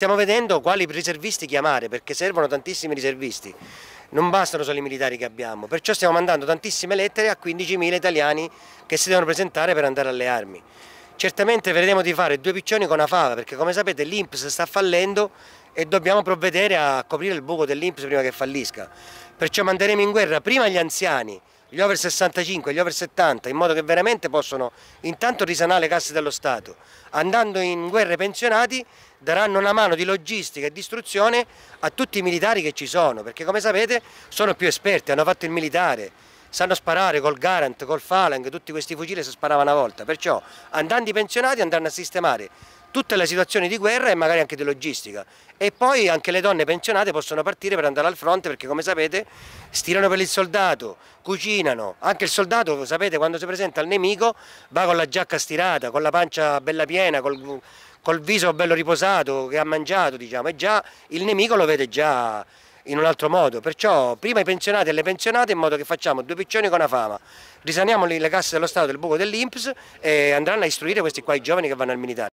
Stiamo vedendo quali riservisti chiamare perché servono tantissimi riservisti, non bastano solo i militari che abbiamo, perciò stiamo mandando tantissime lettere a 15.000 italiani che si devono presentare per andare alle armi. Certamente vedremo di fare due piccioni con una fava perché come sapete l'Inps sta fallendo e dobbiamo provvedere a coprire il buco dell'Inps prima che fallisca, perciò manderemo in guerra prima gli anziani gli over 65, gli over 70, in modo che veramente possono intanto risanare le casse dello Stato. Andando in guerra ai pensionati daranno una mano di logistica e di istruzione a tutti i militari che ci sono, perché come sapete sono più esperti, hanno fatto il militare, sanno sparare col Garant, col Falang, tutti questi fucili si sparavano una volta, perciò andando i pensionati andranno a sistemare tutte le situazioni di guerra e magari anche di logistica. E poi anche le donne pensionate possono partire per andare al fronte perché come sapete stirano per il soldato, cucinano, anche il soldato sapete quando si presenta al nemico va con la giacca stirata, con la pancia bella piena, col, col viso bello riposato che ha mangiato diciamo e già il nemico lo vede già in un altro modo, perciò prima i pensionati e le pensionate in modo che facciamo due piccioni con una fama, risaniamo le casse dello Stato del buco dell'Inps e andranno a istruire questi qua i giovani che vanno al militare.